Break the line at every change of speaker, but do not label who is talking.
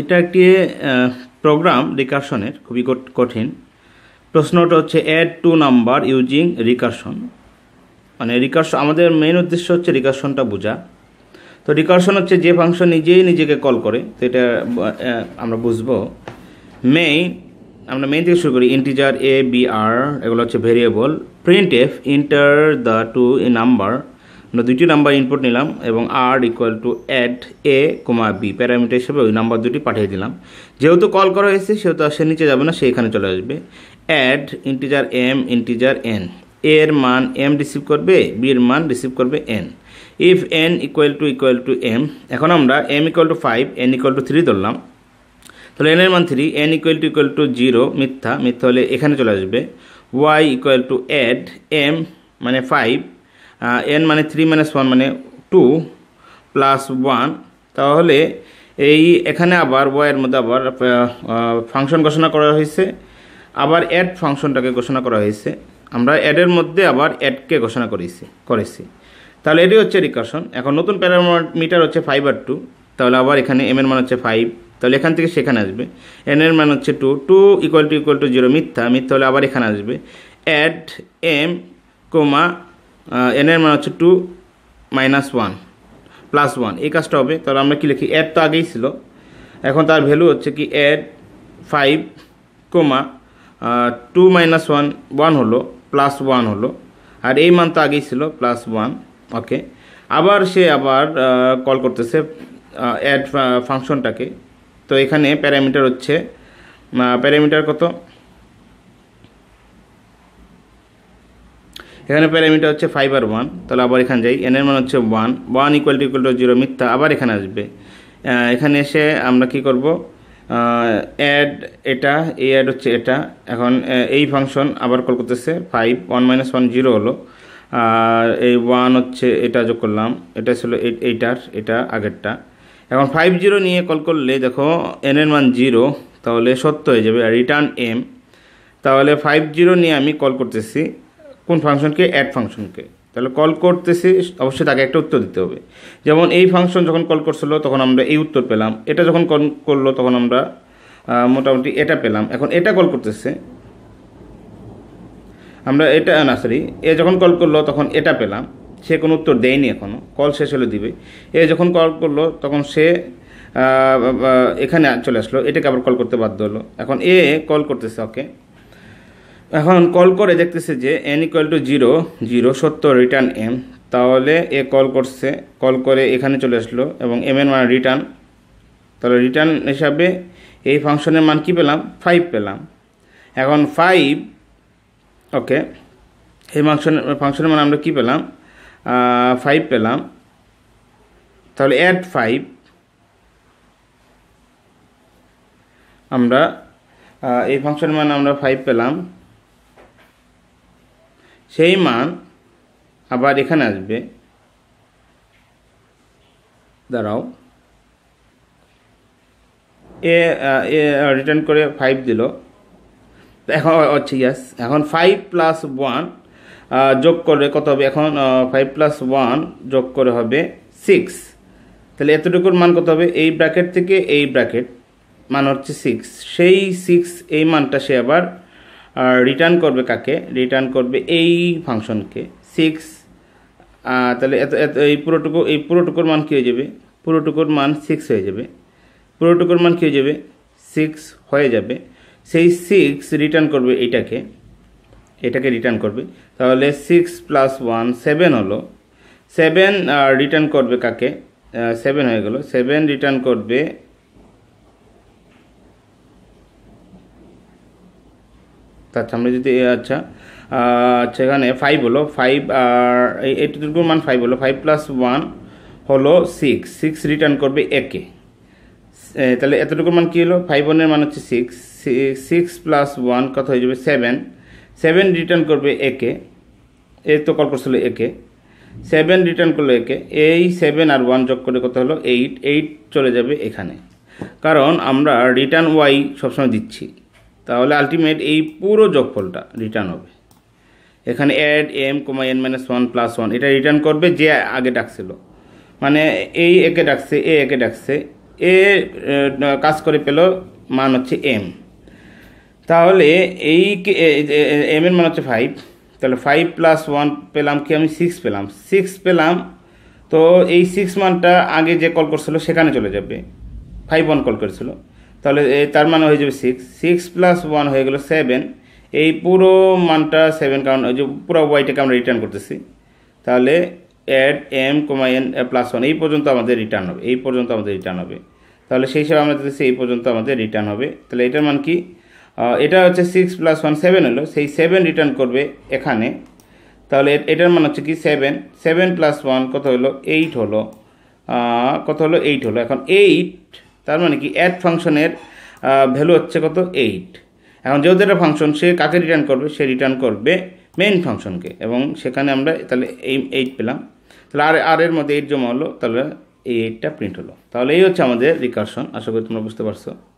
এটা একটি প্রোগ্রাম রিকার্শনের খুবই কঠিন প্রশ্নটা হচ্ছে add two number using recursion মানে রিকার্শন আমাদের মেইন উদ্দেশ্য হচ্ছে রিকার্শনটা বোঝা তো রিকার্শন হচ্ছে যে ফাংশন নিজেই নিজেকে কল করে তো এটা আমরা বুঝবো মেইন আমরা মেইন থেকে শুরু করি ইন্টিজার এ বি আর এগুলো হচ্ছে variable print F enter the two a number আমরা দুইটি নাম্বার ইনপুট নিলাম এবং R equal to add a comma B parameter হিসেবে ওই নাম্বার দুটি পাঠিয়ে দিলাম যেহেতু কল করা হয়েছে সেহেতু সে নিচে যাবে না সে এখানে চলে আসবে add integer M integer N এর মান এম রিসিভ করবে বি এর মান রিসিভ করবে N if N equal to equal to M এখন আমরা M equal to five N equal to three ধরলাম তাহলে এন এর মান three N equal to equal to zero মিথ্যা মিথ্যা হলে এখানে চলে আসবে Y equal to add M মানে ফাইভ এন মানে থ্রি মাইনাস ওয়ান মানে টু প্লাস ওয়ান তাহলে এই এখানে আবার ওয়াইয়ের মধ্যে আবার ফাংশন ঘোষণা করা হয়েছে আবার অ্যাড ফাংশনটাকে ঘোষণা করা হয়েছে আমরা অ্যাডের মধ্যে আবার অ্যাডকে ঘোষণা করেছি করেছি তাহলে এটি হচ্ছে রিকাশন এখন নতুন প্যারামিটার হচ্ছে ফাইভ আর টু তাহলে আবার এখানে এম এর মান হচ্ছে ফাইভ তাহলে এখান থেকে সেখানে আসবে এন এর মান হচ্ছে two two equal to equal to zero মিথ্যা মিথ্যা হলে আবার এখানে আসবে অ্যাড এম কোমা এনের মানে হচ্ছে two minus one plus one এই কাজটা হবে তাহলে আমরা কি লিখি অ্যাড তো আগেই ছিল এখন তার ভ্যালু হচ্ছে কি add five comma two minus one one হলো প্লাস ওয়ান হলো আর এই মান তো আগেই ছিল প্লাস ওয়ান ওকে আবার সে আবার কল করতেছে অ্যাড ফাংশনটাকে তো এখানে প্যারামিটার হচ্ছে প্যারামিটার কত এখানে প্যারামিটার হচ্ছে ফাইভ আর ওয়ান তাহলে আবার এখানে যাই এন এর মান হচ্ছে one one equal to equal to zero মিথ্যা আবার এখানে আসবে এখানে এসে আমরা কি করব অ্যাড এটা এই অ্যাড হচ্ছে এটা এখন এই ফাংশন আবার কল করতেছে five one minus one zero হলো আর এই ওয়ান হচ্ছে এটা যোগ করলাম এটা ছিল এইটার এটা আগেরটা এখন ফাইভ জিরো নিয়ে কল করলে দেখো এন এর মান জিরো তাহলে সত্য হয়ে যাবে আর রিটার্ন এম তাহলে ফাইভ জিরো নিয়ে আমি কল করতেছি কোন ফাংশনকে অ্যাড ফাংশনকে তাহলে কল করতেছি অবশ্যই তাকে একটা উত্তর দিতে হবে যেমন এই ফাংশন যখন কল করছিল তখন আমরা এই উত্তর পেলাম এটা যখন কল করলো তখন আমরা মোটামুটি এটা পেলাম এখন এটা কল করতেছে আমরা এটা না সরি এ যখন কল করলো তখন এটা পেলাম সে কোনো উত্তর দেয়নি এখনও কল শেষ হলে দিবে এ যখন কল করলো তখন সে এখানে চলে আসলো এটাকে আবার কল করতে বাধ্য হলো এখন এ কল করতেছে ওকে এখন কল করে দেখতেছে যে N equal to zero zero সত্তর রিটার্ন এম তাহলে এ কল করছে কল করে এখানে চলে আসলো এবং এম এর মান রিটার্ন তাহলে রিটার্ন হিসাবে এই ফাংশনের মান কি পেলাম ফাইভ পেলাম এখন ফাইভ ওকে এই ফাংশন ফাংশনের মান আমরা কি পেলাম ফাইভ পেলাম তাহলে অ্যাট ফাইভ আমরা এই ফাংশনের মান আমরা ফাইভ পেলাম সেই মান আবার এখানে আসবে দাঁড়াও এ রিটার্ন করে ফাইভ দিল এখন হচ্ছে ইয়াস এখন ফাইভ প্লাস ওয়ান যোগ করে কত হবে এখন ফাইভ প্লাস ওয়ান যোগ করে হবে সিক্স তাহলে এতটুকুর মান কত হবে এই ব্র্যাকেট থেকে এই ব্র্যাকেট মান হচ্ছে সিক্স সেই সিক্স এই মানটা সে আবার আর রিটার্ন করবে কাকে রিটার্ন করবে এই ফাংশনকে সিক্স তাহলে এত এত এই পুরোটুকু এই পুরোটুকুর মান কী হয়ে যাবে পুরোটুকুর মান সিক্স হয়ে যাবে পুরোটুকুর মান কী হয়ে যাবে সিক্স হয়ে যাবে সেই সিক্স রিটার্ন করবে এইটাকে এটাকে রিটার্ন করবে তাহলে সিক্স প্লাস ওয়ান সেভেন হলো সেভেন রিটার্ন করবে কাকে সেভেন হয়ে গেল সেভেন রিটার্ন করবে আচ্ছা আমরা যদি আচ্ছা আচ্ছা এখানে ফাইভ হলো ফাইভ আর এইটুকুর মান ফাইভ হলো ফাইভ প্লাস ওয়ান হলো সিক্স সিক্স রিটার্ন করবে একে তাহলে এতটুকুর মান কী হলো ফাইভ ওয়ানের মান হচ্ছে সিক্স সিক্স প্লাস ওয়ান কত হয়ে যাবে সেভেন সেভেন রিটার্ন করবে একে এ তো কল করছিল একে সেভেন রিটার্ন করলো একে এই সেভেন আর ওয়ান যোগ করে কত হলো এইট এইট চলে যাবে এখানে কারণ আমরা রিটার্ন ওয়াই সবসময় দিচ্ছি তাহলে আলটিমেট এই পুরো যোগফলটা রিটার্ন হবে এখানে add M comma N minus one plus one এটা রিটার্ন করবে যে আগে ডাকছিল মানে এই একে ডাকছে এ একে ডাকছে এ কাজ করে পেল মান হচ্ছে এম তাহলে এই এম এর মান হচ্ছে ফাইভ তাহলে ফাইভ প্লাস ওয়ান পেলাম কি আমি সিক্স পেলাম সিক্স পেলাম তো এই সিক্স মানটা আগে যে কল করছিল সেখানে চলে যাবে ফাইভ ওয়ান কল করেছিল তাহলে তার মানে হয়ে যাবে সিক্স সিক্স প্লাস ওয়ান হয়ে গেলো সেভেন এই পুরো মানটা সেভেন কারণ ওই যে পুরো ওয়াইটাকে আমরা রিটার্ন করতেছি তাহলে add M comma N plus one এই পর্যন্ত আমাদের রিটার্ন হবে এই পর্যন্ত আমাদের রিটার্ন হবে তাহলে সেই হিসাবে আমরা দেখতেছি এই পর্যন্ত আমাদের রিটার্ন হবে তাহলে এটার মান কি এটা হচ্ছে সিক্স প্লাস ওয়ান সেভেন হলো সেই সেভেন রিটার্ন করবে এখানে তাহলে এটার মান হচ্ছে কি সেভেন সেভেন প্লাস ওয়ান কত হলো এইট হলো কত হলো এইট হলো এখন এইট তার মানে কি অ্যাড ফাংশনের ভ্যালু হচ্ছে কত এইট এখন যেহেতু এটা ফাংশন সে কাকে রিটার্ন করবে সে রিটার্ন করবে মেইন ফাংশনকে এবং সেখানে আমরা তাহলে এই এইট পেলাম তাহলে আর আর এর মধ্যে এইট জমা হলো তাহলে এই এইটটা প্রিন্ট হলো তাহলে এই হচ্ছে আমাদের রিকারশন আশা করি তোমরা বুঝতে পারছো